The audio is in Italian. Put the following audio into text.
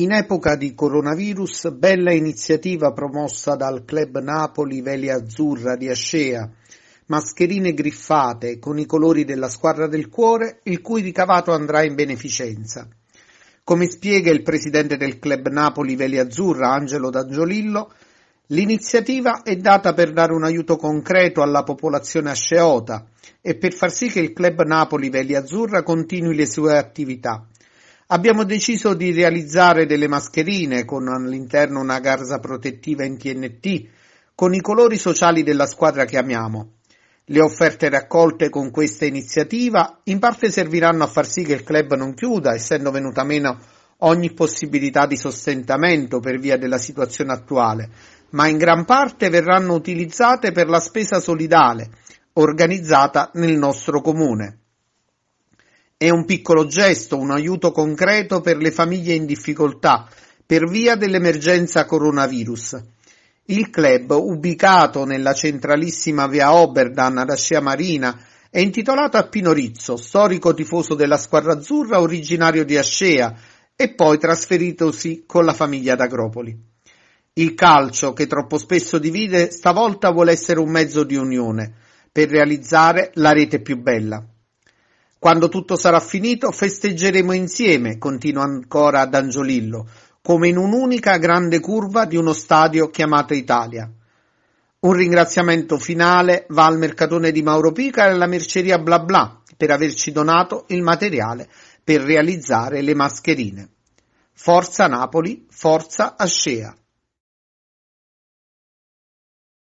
In epoca di coronavirus, bella iniziativa promossa dal club Napoli Veli Azzurra di Ascea, mascherine griffate con i colori della squadra del cuore, il cui ricavato andrà in beneficenza. Come spiega il presidente del club Napoli Veli Azzurra, Angelo D'Angiolillo, l'iniziativa è data per dare un aiuto concreto alla popolazione asceota e per far sì che il club Napoli Veli Azzurra continui le sue attività Abbiamo deciso di realizzare delle mascherine con all'interno una garza protettiva in TNT con i colori sociali della squadra che amiamo. Le offerte raccolte con questa iniziativa in parte serviranno a far sì che il club non chiuda, essendo venuta meno ogni possibilità di sostentamento per via della situazione attuale, ma in gran parte verranno utilizzate per la spesa solidale organizzata nel nostro comune. È un piccolo gesto, un aiuto concreto per le famiglie in difficoltà per via dell'emergenza coronavirus. Il club, ubicato nella centralissima via Oberdan ad Ascia Marina, è intitolato a Pino Rizzo, storico tifoso della squadra azzurra originario di Ascea e poi trasferitosi con la famiglia ad Agropoli. Il calcio, che troppo spesso divide, stavolta vuole essere un mezzo di unione per realizzare la rete più bella. Quando tutto sarà finito festeggeremo insieme, continua ancora ad Angiolillo, come in un'unica grande curva di uno stadio chiamato Italia. Un ringraziamento finale va al mercatone di Mauro Pica e alla merceria Bla Bla per averci donato il materiale per realizzare le mascherine. Forza Napoli, forza Ascea.